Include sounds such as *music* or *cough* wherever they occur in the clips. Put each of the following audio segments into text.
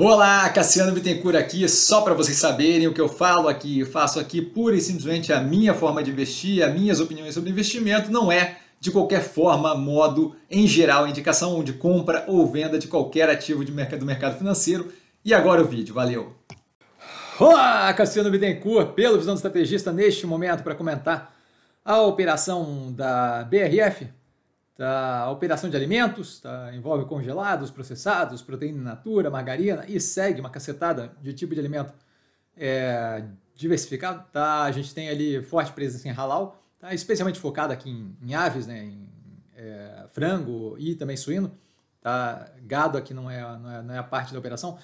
Olá, Cassiano Bittencourt aqui, só para vocês saberem o que eu falo aqui, eu faço aqui pura e simplesmente a minha forma de investir, as minhas opiniões sobre investimento, não é de qualquer forma, modo, em geral, indicação de compra ou venda de qualquer ativo de mercado, do mercado financeiro. E agora o vídeo, valeu! Olá, Cassiano Bittencourt, pelo Visão do Estrategista, neste momento para comentar a operação da BRF, tá, a operação de alimentos, tá, envolve congelados, processados, proteína in natura, margarina e segue uma cacetada de tipo de alimento é, diversificado. Tá, a gente tem ali forte presença em halal, tá, especialmente focada aqui em, em aves, né, em é, frango e também suíno. Tá, gado aqui não é, não é, não é a parte da operação.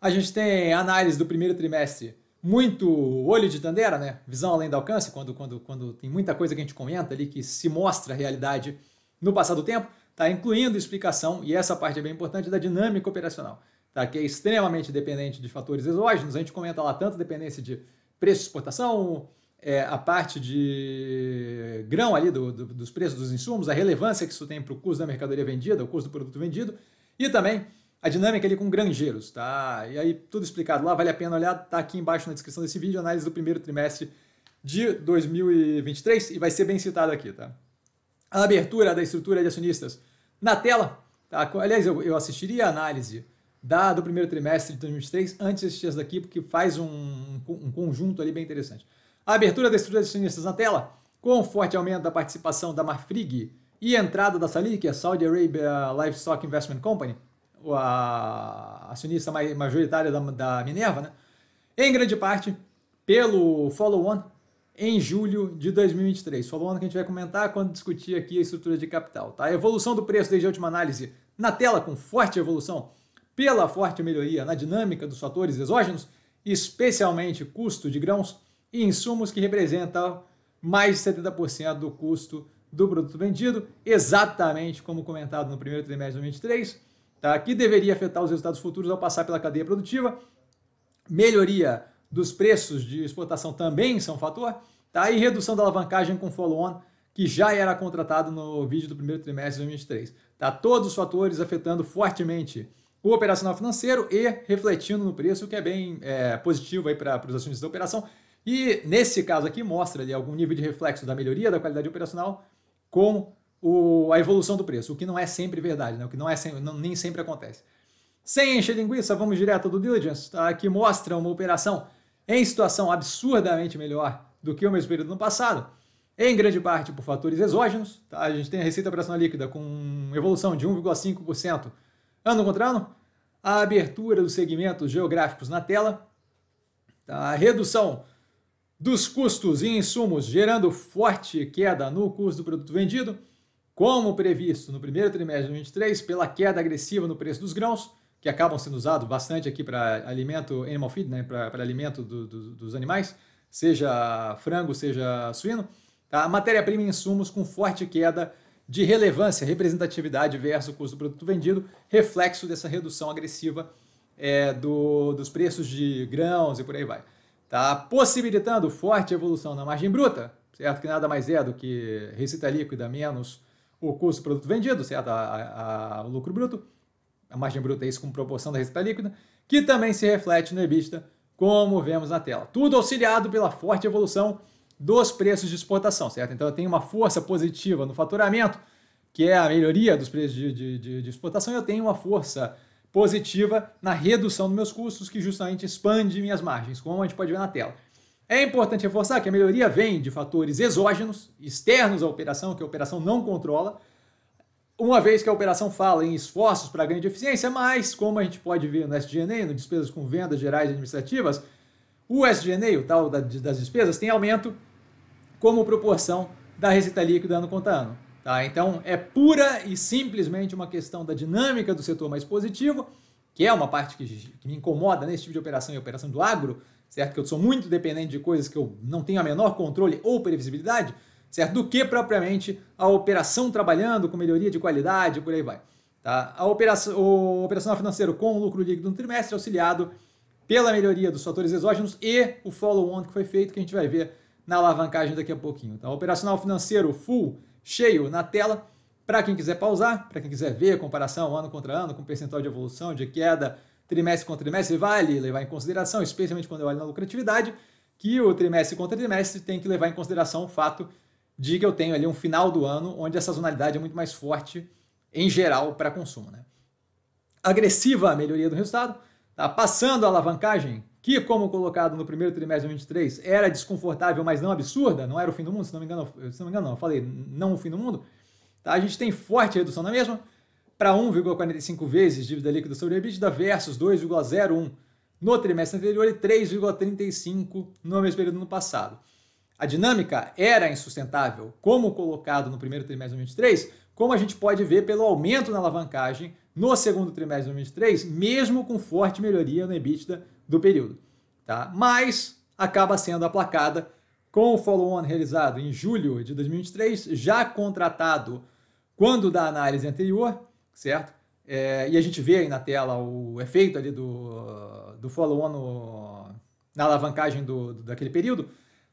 A gente tem análise do primeiro trimestre muito olho de tandera, né? Visão além do alcance, quando, quando, quando tem muita coisa que a gente comenta ali que se mostra a realidade no passado tempo, tá? incluindo explicação, e essa parte é bem importante, da dinâmica operacional, tá? que é extremamente dependente de fatores exógenos. A gente comenta lá tanto dependência de preço de exportação, é, a parte de grão ali do, do, dos preços dos insumos, a relevância que isso tem para o custo da mercadoria vendida, o custo do produto vendido, e também a dinâmica ali com granjeiros, tá? E aí tudo explicado lá, vale a pena olhar, tá aqui embaixo na descrição desse vídeo, análise do primeiro trimestre de 2023 e vai ser bem citado aqui, tá? a abertura da estrutura de acionistas na tela. Tá? Aliás, eu, eu assistiria a análise da, do primeiro trimestre de 2023 antes de assistir essa daqui, porque faz um, um conjunto ali bem interessante. A abertura da estrutura de acionistas na tela, com forte aumento da participação da Marfrig e entrada da Salik, a Saudi Arabia Livestock Investment Company, a acionista majoritária da, da Minerva, né? em grande parte pelo follow-on em julho de 2023. Falou ano que a gente vai comentar quando discutir aqui a estrutura de capital. Tá? A evolução do preço desde a última análise na tela, com forte evolução pela forte melhoria na dinâmica dos fatores exógenos, especialmente custo de grãos e insumos, que representa mais de 70% do custo do produto vendido, exatamente como comentado no primeiro trimestre de 2023, tá? que deveria afetar os resultados futuros ao passar pela cadeia produtiva. Melhoria dos preços de exportação também são um fator, tá? e redução da alavancagem com follow-on, que já era contratado no vídeo do primeiro trimestre de 2023. Tá? Todos os fatores afetando fortemente o operacional financeiro e refletindo no preço, o que é bem é, positivo para os acionistas da operação. E nesse caso aqui mostra ali, algum nível de reflexo da melhoria da qualidade operacional com o, a evolução do preço, o que não é sempre verdade, né? o que não é não, nem sempre acontece. Sem encher linguiça, vamos direto do diligence, tá? que mostra uma operação em situação absurdamente melhor do que o mesmo período no passado, em grande parte por fatores exógenos. Tá? A gente tem a receita operacional líquida com evolução de 1,5% ano contra ano, a abertura dos segmentos geográficos na tela, tá? a redução dos custos e insumos, gerando forte queda no custo do produto vendido, como previsto no primeiro trimestre de 2023 pela queda agressiva no preço dos grãos que acabam sendo usados bastante aqui para alimento animal feed, né, para alimento do, do, dos animais, seja frango, seja suíno, tá? matéria-prima e insumos com forte queda de relevância, representatividade versus o custo do produto vendido, reflexo dessa redução agressiva é, do, dos preços de grãos e por aí vai. Tá? Possibilitando forte evolução na margem bruta, certo? Que nada mais é do que receita líquida menos o custo do produto vendido, certo? A, a, a, o lucro bruto a margem bruta é isso com proporção da receita líquida, que também se reflete no EBITDA, como vemos na tela. Tudo auxiliado pela forte evolução dos preços de exportação, certo? Então eu tenho uma força positiva no faturamento, que é a melhoria dos preços de, de, de, de exportação, e eu tenho uma força positiva na redução dos meus custos, que justamente expande minhas margens, como a gente pode ver na tela. É importante reforçar que a melhoria vem de fatores exógenos, externos à operação, que a operação não controla, uma vez que a operação fala em esforços para ganho de eficiência, mas como a gente pode ver no SG&A, no despesas com vendas gerais e administrativas, o SG&A, o tal das despesas, tem aumento como proporção da receita líquida ano contra ano. Tá? Então, é pura e simplesmente uma questão da dinâmica do setor mais positivo, que é uma parte que, que me incomoda nesse tipo de operação e operação do agro, certo? Que eu sou muito dependente de coisas que eu não tenho a menor controle ou previsibilidade, certo? Do que propriamente a operação trabalhando com melhoria de qualidade, por aí vai. Tá? A operação, o operacional financeiro com lucro líquido no trimestre auxiliado pela melhoria dos fatores exógenos e o follow-on que foi feito, que a gente vai ver na alavancagem daqui a pouquinho. Tá? O operacional financeiro full, cheio na tela, para quem quiser pausar, para quem quiser ver a comparação ano contra ano, com percentual de evolução, de queda, trimestre contra trimestre, vale levar em consideração, especialmente quando eu olho na lucratividade, que o trimestre contra trimestre tem que levar em consideração o fato de que eu tenho ali um final do ano onde a sazonalidade é muito mais forte em geral para consumo. Né? Agressiva a melhoria do resultado, tá? passando a alavancagem, que, como colocado no primeiro trimestre de 2023, era desconfortável, mas não absurda, não era o fim do mundo, se não me engano, se não me engano, não, eu falei não o fim do mundo. Tá? A gente tem forte redução na mesma, para 1,45 vezes dívida líquida sobre EBITDA versus 2,01 no trimestre anterior e 3,35 no mesmo período no passado. A dinâmica era insustentável, como colocado no primeiro trimestre de 2023, como a gente pode ver pelo aumento na alavancagem no segundo trimestre de 2023, mesmo com forte melhoria no EBITDA do período. Tá? Mas acaba sendo aplacada com o follow-on realizado em julho de 2023, já contratado quando da análise anterior, certo? É, e a gente vê aí na tela o efeito ali do, do follow-on na alavancagem do, do, daquele período.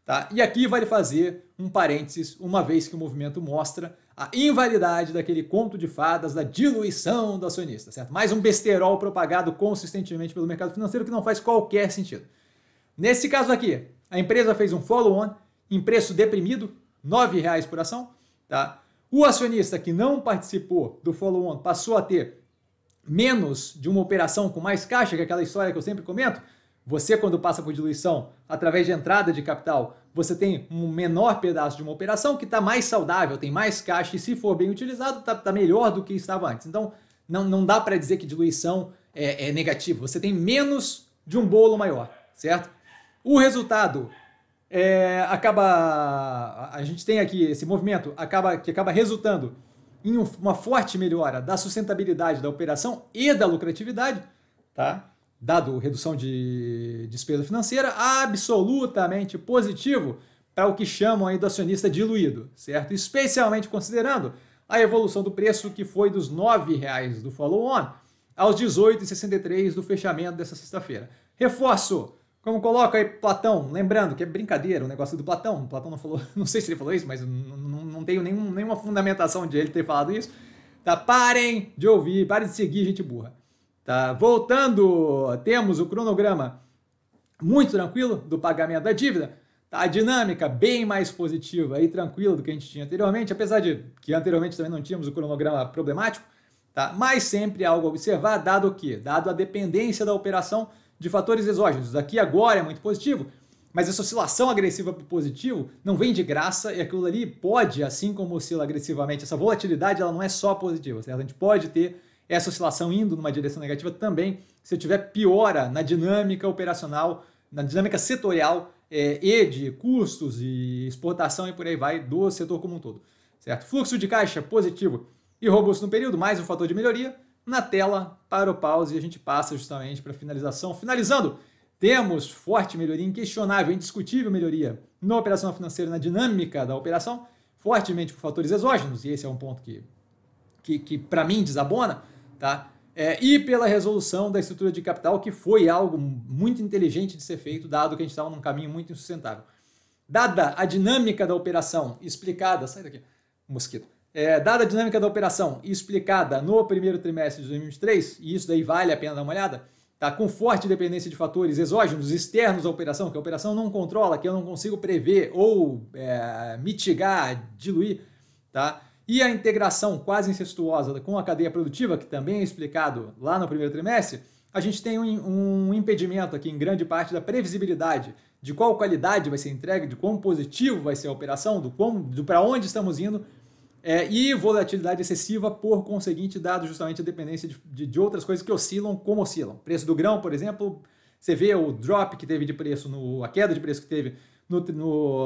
Tá? E aqui vale fazer um parênteses, uma vez que o movimento mostra a invalidade daquele conto de fadas da diluição do acionista, certo? Mais um besterol propagado consistentemente pelo mercado financeiro que não faz qualquer sentido. Nesse caso aqui, a empresa fez um follow-on em preço deprimido, R$ reais por ação, tá? O acionista que não participou do follow-on passou a ter menos de uma operação com mais caixa, que é aquela história que eu sempre comento, você, quando passa por diluição através de entrada de capital, você tem um menor pedaço de uma operação que está mais saudável, tem mais caixa e, se for bem utilizado, está tá melhor do que estava antes. Então, não, não dá para dizer que diluição é, é negativa. Você tem menos de um bolo maior, certo? O resultado é, acaba. A gente tem aqui esse movimento acaba, que acaba resultando em uma forte melhora da sustentabilidade da operação e da lucratividade, tá? dado redução de despesa financeira, absolutamente positivo para o que chamam aí do acionista diluído, certo? Especialmente considerando a evolução do preço que foi dos R$ 9,00 do follow-on aos 18,63 do fechamento dessa sexta-feira. Reforço, como coloca aí Platão, lembrando que é brincadeira o negócio do Platão, Platão não falou, *laughs* não sei se ele falou isso, mas não, não tenho nenhum, nenhuma fundamentação de ele ter falado isso, tá? Parem de ouvir, parem de seguir gente burra. Tá? Voltando, temos o cronograma muito tranquilo do pagamento da dívida. Tá? A dinâmica bem mais positiva e tranquila do que a gente tinha anteriormente, apesar de que anteriormente também não tínhamos o cronograma problemático. Tá? Mas sempre algo a observar, dado o quê? Dado a dependência da operação de fatores exógenos. Aqui agora é muito positivo, mas essa oscilação agressiva para o positivo não vem de graça e aquilo ali pode, assim como oscila agressivamente, essa volatilidade ela não é só positiva, certo? A gente pode ter essa oscilação indo numa direção negativa também, se eu tiver piora na dinâmica operacional, na dinâmica setorial é, e de custos e exportação e por aí vai do setor como um todo. Certo? Fluxo de caixa positivo e robusto no período, mais um fator de melhoria. Na tela, para o pause, e a gente passa justamente para a finalização. Finalizando, temos forte melhoria, inquestionável, indiscutível melhoria na operação financeira, na dinâmica da operação, fortemente por fatores exógenos, e esse é um ponto que, que, que para mim, desabona tá? É, e pela resolução da estrutura de capital, que foi algo muito inteligente de ser feito, dado que a gente estava num caminho muito insustentável. Dada a dinâmica da operação explicada, sai daqui, mosquito. É, dada a dinâmica da operação explicada no primeiro trimestre de 2023, e isso daí vale a pena dar uma olhada, tá? com forte dependência de fatores exógenos, externos à operação, que a operação não controla, que eu não consigo prever ou é, mitigar, diluir, tá? E a integração quase incestuosa com a cadeia produtiva, que também é explicado lá no primeiro trimestre, a gente tem um, impedimento aqui em grande parte da previsibilidade de qual qualidade vai ser entregue, de quão positivo vai ser a operação, do, do para onde estamos indo, é, e volatilidade excessiva, por conseguinte, dado justamente a dependência de, de, de, outras coisas que oscilam como oscilam. Preço do grão, por exemplo, você vê o drop que teve de preço, no, a queda de preço que teve no,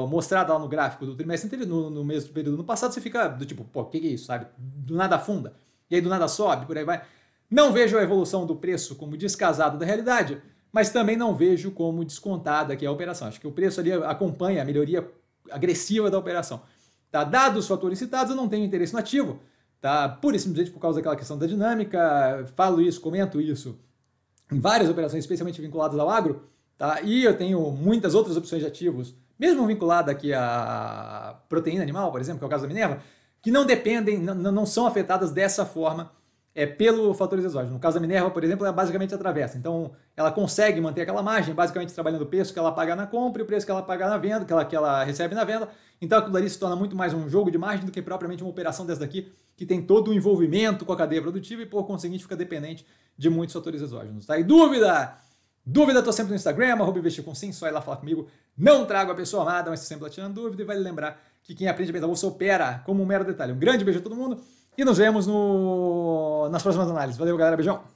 no, mostrada lá no gráfico do trimestre anterior, no, no mesmo período do ano passado, você fica do tipo, pô, o que, que é isso, sabe? Do nada afunda, e aí do nada sobe, por aí vai. Não vejo a evolução do preço como descasada da realidade, mas também não vejo como descontada que é a operação. Acho que o preço ali acompanha a melhoria agressiva da operação. Tá? Dados os fatores citados, eu não tenho interesse no ativo, tá? pura e simplesmente por causa daquela questão da dinâmica, falo isso, comento isso em várias operações, especialmente vinculadas ao agro, Tá? E eu tenho muitas outras opções de ativos, mesmo vinculada aqui à proteína animal, por exemplo, que é o caso da Minerva, que não dependem, não, não são afetadas dessa forma é, pelo fator exógeno. No caso da Minerva, por exemplo, ela basicamente atravessa. Então, ela consegue manter aquela margem, basicamente trabalhando o preço que ela paga na compra e o preço que ela paga na venda, que ela, que ela recebe na venda. Então, aquilo ali se torna muito mais um jogo de margem do que propriamente uma operação dessa daqui, que tem todo o envolvimento com a cadeia produtiva e, por conseguinte, fica dependente de muitos fatores exógenos. Tá? E dúvida? Dúvida, tô sempre no Instagram, arroba investir com sim, só ir lá falar comigo. Não trago a pessoa amada, mas sempre sempre tirando dúvida. E vai lembrar que quem aprende a pensar você opera como um mero detalhe. Um grande beijo a todo mundo e nos vemos no... nas próximas análises. Valeu, galera. Beijão.